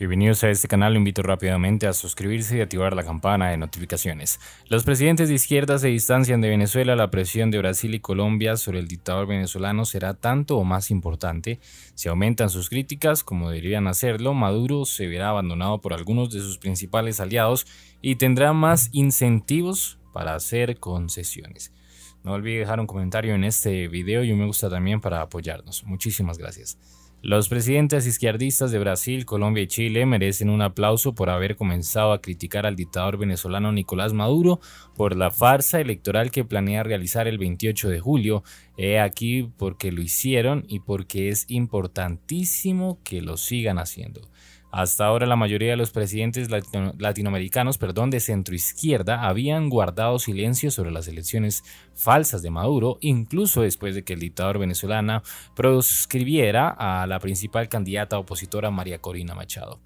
Bienvenidos a este canal, lo invito rápidamente a suscribirse y activar la campana de notificaciones. Los presidentes de izquierda se distancian de Venezuela, la presión de Brasil y Colombia sobre el dictador venezolano será tanto o más importante. Si aumentan sus críticas, como deberían hacerlo, Maduro se verá abandonado por algunos de sus principales aliados y tendrá más incentivos para hacer concesiones. No olvide dejar un comentario en este video y un me gusta también para apoyarnos. Muchísimas gracias. Los presidentes izquierdistas de Brasil, Colombia y Chile merecen un aplauso por haber comenzado a criticar al dictador venezolano Nicolás Maduro por la farsa electoral que planea realizar el 28 de julio. He aquí porque lo hicieron y porque es importantísimo que lo sigan haciendo. Hasta ahora la mayoría de los presidentes latinoamericanos perdón, de centroizquierda habían guardado silencio sobre las elecciones falsas de Maduro, incluso después de que el dictador venezolano proscribiera a la principal candidata opositora María Corina Machado.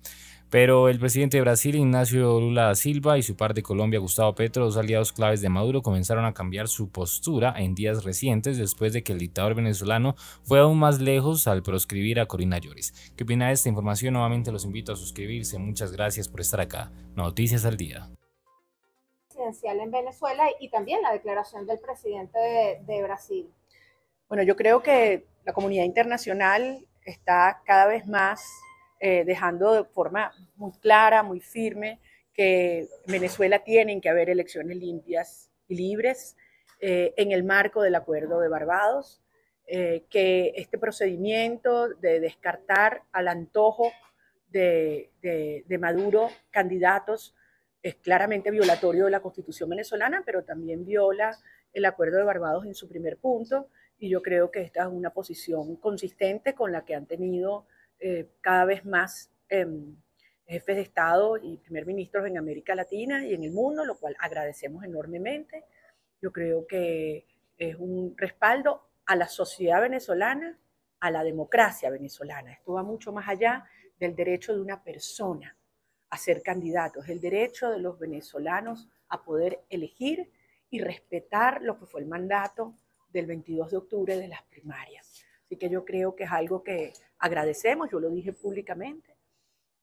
Pero el presidente de Brasil, Ignacio Lula da Silva, y su par de Colombia, Gustavo Petro, dos aliados claves de Maduro, comenzaron a cambiar su postura en días recientes después de que el dictador venezolano fue aún más lejos al proscribir a Corina Llores. ¿Qué opina de esta información? Nuevamente los invito a suscribirse. Muchas gracias por estar acá. Noticias al día. Presidencial en Venezuela y también la declaración del presidente de Brasil. Bueno, yo creo que la comunidad internacional está cada vez más eh, dejando de forma muy clara, muy firme, que Venezuela tienen que haber elecciones limpias y libres eh, en el marco del acuerdo de Barbados, eh, que este procedimiento de descartar al antojo de Maduro candidatos es claramente violatorio de la constitución venezolana, pero también viola el acuerdo de Barbados en su primer punto, y yo creo que esta es una posición consistente con la que han tenido eh, cada vez más em, jefes de Estado y primer ministros en América Latina y en el mundo, lo cual agradecemos enormemente. Yo creo que es un respaldo a la sociedad venezolana, a la democracia venezolana. Esto va mucho más allá del derecho de una persona a ser candidato, es el derecho de los venezolanos a poder elegir y respetar lo que fue el mandato del 22 de octubre de las primarias. Así que yo creo que es algo que agradecemos, yo lo dije públicamente,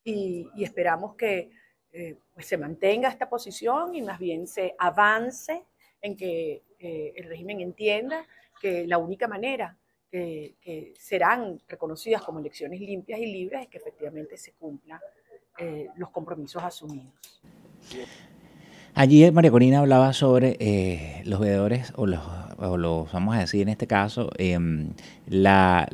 y, esperamos que eh, pues se mantenga esta posición y más bien se avance en que eh, el régimen entienda que la única manera que, serán reconocidas como elecciones limpias y libres es que efectivamente se cumplan eh, los compromisos asumidos. Allí María Corina hablaba sobre eh, los veedores, o los, los, vamos a decir en este caso, em, las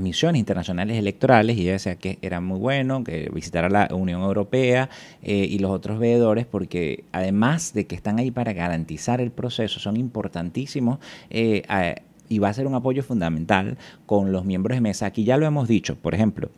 misiones internacionales electorales, y ella decía que era muy bueno que visitara la Unión Europea eh, y los otros veedores, porque además de que están ahí para garantizar el proceso, son importantísimos. Eh, y va a ser un apoyo fundamental con los miembros de mesa. Aquí ya lo hemos dicho, por ejemplo,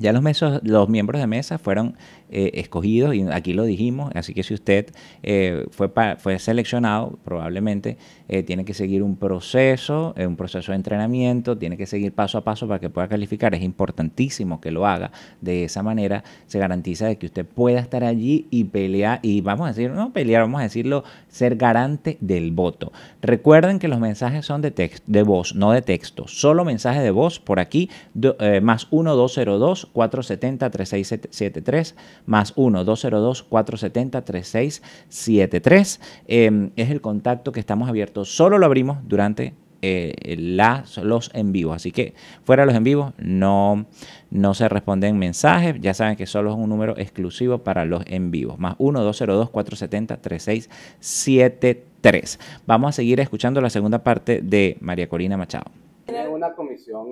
ya los, los miembros de mesa fueron eh, escogidos y aquí lo dijimos, así que si usted eh, fue, seleccionado, probablemente eh, tiene que seguir un proceso, un proceso de entrenamiento, tiene que seguir paso a paso para que pueda calificar. Es importantísimo que lo haga. De esa manera se garantiza de que usted pueda estar allí y pelear, y vamos a decir, no pelear, vamos a decirlo, ser garante del voto. Recuerden que los mensajes son de, de voz, no de texto, solo mensaje de voz por aquí, más 1202. 470-3673, más 1-202-470-3673. Em, es el contacto que estamos abiertos. Solo lo abrimos durante eh, los en vivo. Así que fuera de los en vivos no, no se responden mensajes. Ya saben que solo es un número exclusivo para los en vivos. Más 1-202-470-3673. Vamos a seguir escuchando la segunda parte de María Corina Machado. Tiene una comisión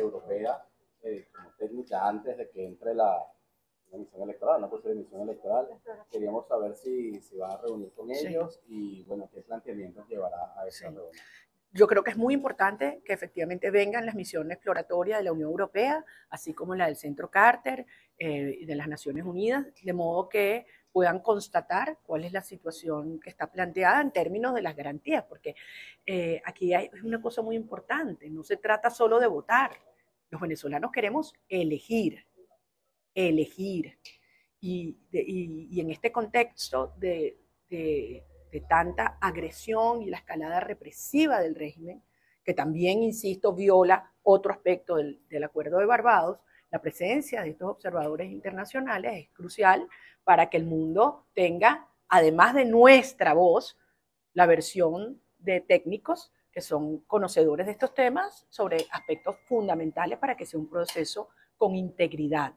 europea técnica antes de que entre la, la electoral, la misión electoral. Queríamos saber si se va a reunir con ellos y, bueno, qué planteamientos llevará a esa reunión. Yo creo que es muy importante que efectivamente vengan las misiones exploratorias de la Unión Europea, así como la del Centro Carter eh, y de las Naciones Unidas, de modo que puedan constatar cuál es la situación que está planteada en términos de las garantías, porque eh, aquí hay una cosa muy importante, no se trata solo de votar, los venezolanos queremos elegir, elegir. Y, en este contexto de, tanta agresión y la escalada represiva del régimen, que también, insisto, viola otro aspecto del, acuerdo de Barbados, la presencia de estos observadores internacionales es crucial para que el mundo tenga, además de nuestra voz, la versión de técnicos que son conocedores de estos temas sobre aspectos fundamentales para que sea un proceso con integridad.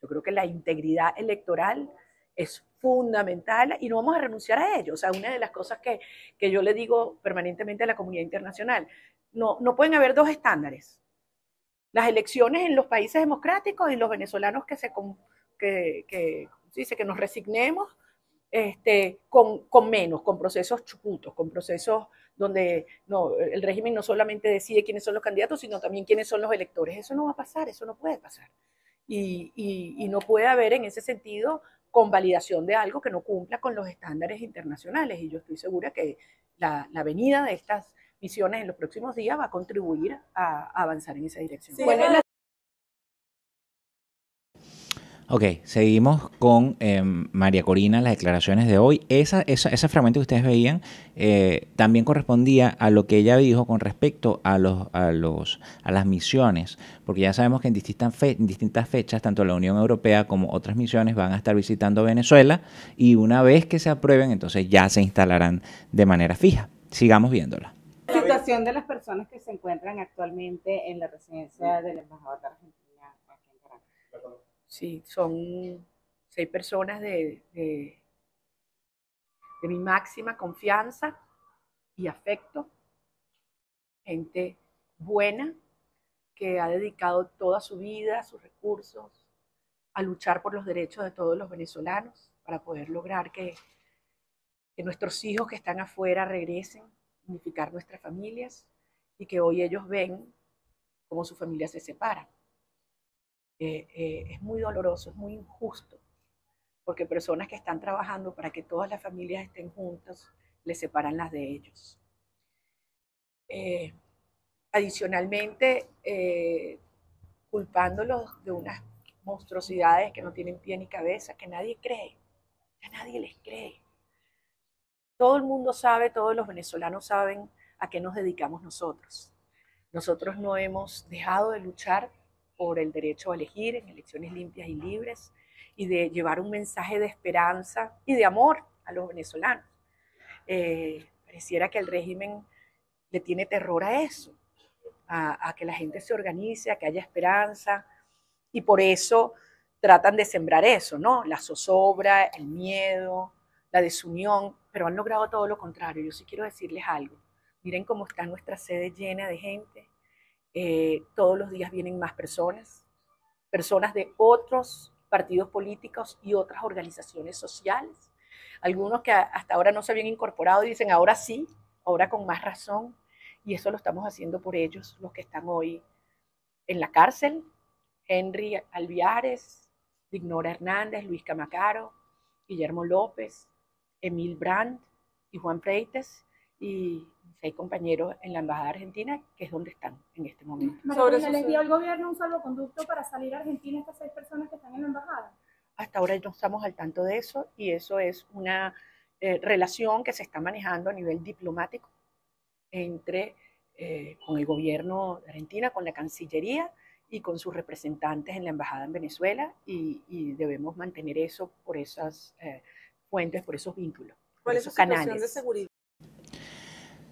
Yo creo que la integridad electoral es fundamental y no vamos a renunciar a ello. O sea, una de las cosas que, que yo le digo permanentemente a la comunidad internacional, no, no pueden haber dos estándares. Las elecciones en los países democráticos y los venezolanos que se que, dice que nos resignemos este, con, con menos, con procesos chuputos, con procesos donde no, el régimen no solamente decide quiénes son los candidatos, sino también quiénes son los electores. Eso no va a pasar, eso no puede pasar. Y, y, no puede haber en ese sentido convalidación de algo que no cumpla con los estándares internacionales. Y yo estoy segura que la, venida de estas misiones en los próximos días va a contribuir a, avanzar en esa dirección. Ok, seguimos con em, María Corina, las declaraciones de hoy. Esa, esa, ese fragmento que ustedes veían eh, también correspondía a lo que ella dijo con respecto a, los, a, los, a las misiones, porque ya sabemos que en distintas, distintas fechas, tanto la Unión Europea como otras misiones van a estar visitando Venezuela y una vez que se aprueben, entonces ya se instalarán de manera fija. Sigamos viéndola. La situación de las personas que se encuentran actualmente en la residencia del embajador de Sí, son seis personas de, mi máxima confianza y afecto, gente buena que ha dedicado toda su vida, sus recursos, a luchar por los derechos de todos los venezolanos para poder lograr que, que, nuestros hijos que están afuera regresen, unificar nuestras familias y que hoy ellos ven cómo su familia se separa. Eh, eh, es muy doloroso, es muy injusto, porque personas que están trabajando para que todas las familias estén juntas, les separan las de ellos. Eh, adicionalmente, culpándolos de unas monstruosidades que no tienen pie ni cabeza, que nadie cree, que nadie les cree. Todo el mundo sabe, todos los venezolanos saben a qué nos dedicamos nosotros. Nosotros no hemos dejado de luchar por el derecho a elegir en elecciones limpias y libres y de llevar un mensaje de esperanza y de amor a los venezolanos. Eh, pareciera que el régimen le tiene terror a eso, a, a que la gente se organice, a que haya esperanza y por eso tratan de sembrar eso, ¿no? La zozobra, el miedo, la desunión, pero han logrado todo lo contrario. Yo sí quiero decirles algo. Miren cómo está nuestra sede llena de gente eh, todos los días vienen más personas, personas de otros partidos políticos y otras organizaciones sociales, algunos que hasta ahora no se habían incorporado dicen ahora sí, ahora con más razón, y eso lo estamos haciendo por ellos, los que están hoy en la cárcel, Henry Alviares, Dignora Hernández, Luis Camacaro, Guillermo López, Emil Brandt y Juan Freites, y seis compañeros en la Embajada Argentina, que es donde están en este momento. Sobre eso, ¿Les dio al gobierno un salvoconducto para salir a Argentina estas seis personas que están en la Embajada? Hasta ahora no estamos al tanto de eso y eso es una eh, relación que se está manejando a nivel diplomático entre eh, con el gobierno de Argentina, con la Cancillería y con sus representantes en la Embajada en Venezuela y, debemos mantener eso por esas eh, fuentes, por esos vínculos. ¿Cuál es canales. de seguridad?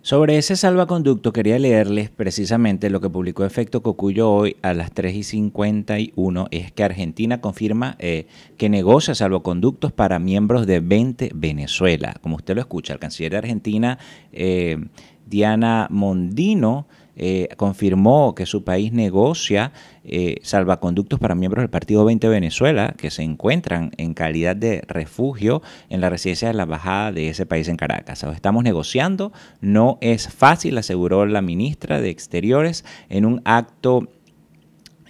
Sobre ese salvaconducto quería leerles precisamente lo que publicó Efecto Cocuyo hoy a las 3 y 51, es que Argentina confirma eh, que negocia salvoconductos para miembros de 20 Venezuela. Como usted lo escucha, el canciller de Argentina, eh, Diana Mondino, eh, confirmó que su país negocia eh, salvaconductos para miembros del Partido 20 Venezuela que se encuentran en calidad de refugio en la residencia de la embajada de ese país en Caracas. estamos negociando, no es fácil, aseguró la ministra de Exteriores en un acto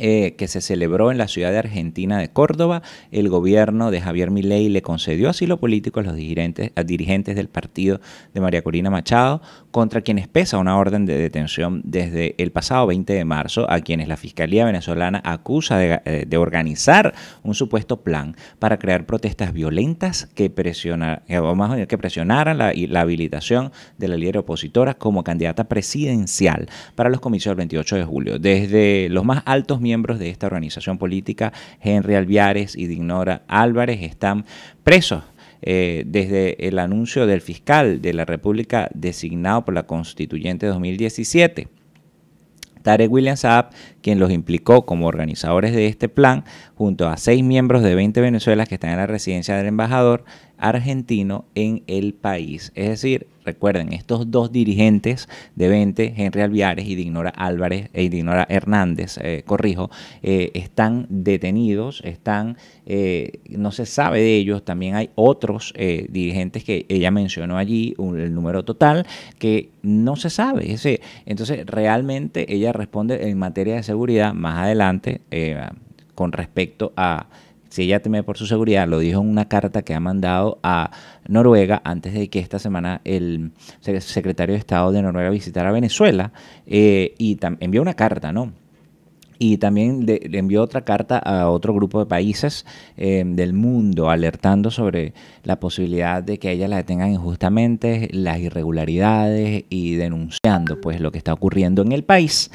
eh, que se celebró en la ciudad de Argentina de Córdoba. El gobierno de Javier Milei le concedió asilo político a los dirigentes, dirigentes del partido de María Corina Machado, contra quienes pesa una orden de detención desde el pasado 20 de marzo, a quienes la Fiscalía venezolana acusa de, eh, de organizar un supuesto plan para crear protestas violentas que, presionar, eh, que presionaran la, habilitación de la líder opositora como candidata presidencial para los comicios del 28 de julio. Desde los más altos miembros de esta organización política, Henry Alviares y Dignora Álvarez, están presos. Eh, desde el anuncio del fiscal de la República designado por la Constituyente 2017. Tarek William Saab, quien los implicó como organizadores de este plan, junto a seis miembros de 20 Venezuelas que están en la residencia del embajador, argentino en el país. Es decir, recuerden, estos dos dirigentes de 20, Henry Alviares y Dignora Álvarez e eh, Dignora Hernández, eh, corrijo, eh, están detenidos, están, no se sabe de ellos, también hay otros dirigentes que ella mencionó allí, el número total, que no se sabe. entonces, realmente ella responde en materia de seguridad más adelante con respecto a si ella teme por su seguridad, lo dijo en una carta que ha mandado a Noruega antes de que esta semana el secretario de Estado de Noruega visitara Venezuela eh, y envió una carta, ¿no? y también le, envió otra carta a otro grupo de países eh, del mundo alertando sobre la posibilidad de que ellas la detengan injustamente, las irregularidades y denunciando pues lo que está ocurriendo en el país.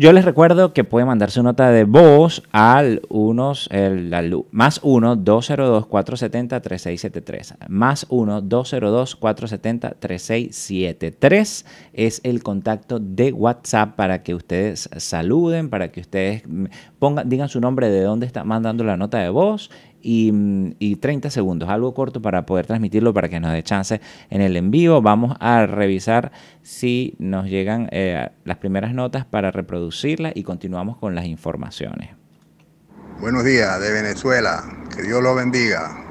Yo les recuerdo que pueden mandar su nota de voz al, unos, el, más 1-202-470-3673. Más 1-202-470-3673 es el contacto de WhatsApp para que ustedes saluden, para que ustedes mm, pongan, digan su nombre, de dónde está mandando la nota de voz y, mm, y 30 segundos, algo corto para poder transmitirlo, para que nos dé chance en el envío Vamos a revisar si nos llegan eh, las primeras notas para reproducirlas y continuamos con las informaciones. Buenos días de Venezuela, que Dios lo bendiga.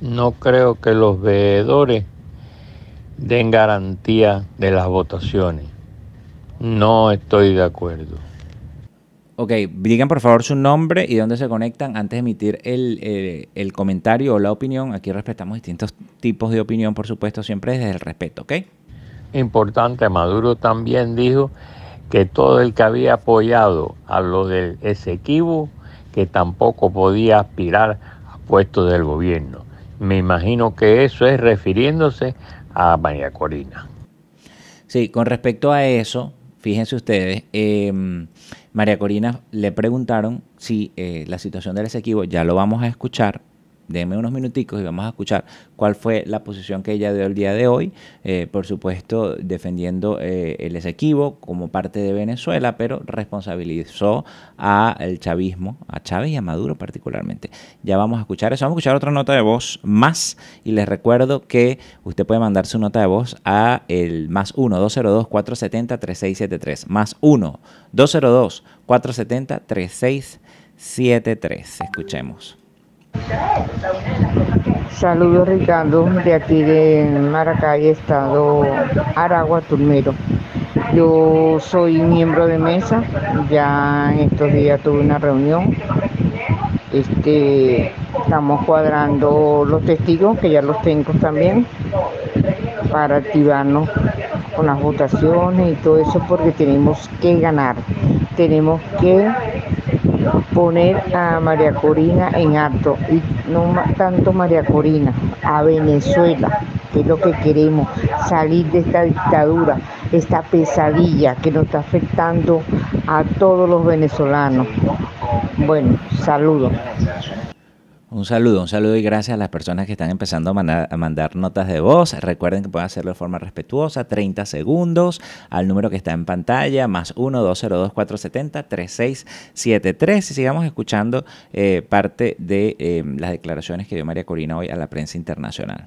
No creo que los veedores den garantía de las votaciones. No estoy de acuerdo. Ok, digan por favor su nombre y dónde se conectan antes de emitir el, comentario o la opinión. Aquí respetamos distintos tipos de opinión, por supuesto, siempre desde el respeto, ¿ok? Importante, Maduro también dijo que todo el que había apoyado a lo del Esequibo, que tampoco podía aspirar a puestos del gobierno. Me imagino que eso es refiriéndose a María Corina. Sí, con respecto a eso, fíjense ustedes, eh, María Corina le preguntaron si eh, la situación del Esequibo, ya lo vamos a escuchar, denme unos minuticos y vamos a escuchar cuál fue la posición que ella dio el día de hoy, eh, por supuesto defendiendo eh, el Esequibo como parte de Venezuela, pero responsabilizó al chavismo, a Chávez y a Maduro particularmente. Ya vamos a escuchar eso, vamos a escuchar otra nota de voz más y les recuerdo que usted puede mandar su nota de voz a el más 1 202 470 3673, más 1 202 470 3673. Escuchemos. Saludos Ricardo, de aquí de Maracay, Estado Aragua, Turmero. Yo soy miembro de mesa, ya en estos días tuve una reunión. Este, estamos cuadrando los testigos, que ya los tengo también, para activarnos con las votaciones y todo eso, porque tenemos que ganar, tenemos que poner a María Corina en acto, y no tanto María Corina, a Venezuela, que es lo que queremos, salir de esta dictadura, esta pesadilla que nos está afectando a todos los venezolanos. Bueno, saludos. Un saludo, un saludo y gracias a las personas que están empezando a, mandar, notas de voz. Recuerden que pueden hacerlo de forma respetuosa, 30 segundos, al número que está en pantalla, más 1-202-470-3673. Y sigamos escuchando eh, parte de eh, las declaraciones que dio María Corina hoy a la prensa internacional.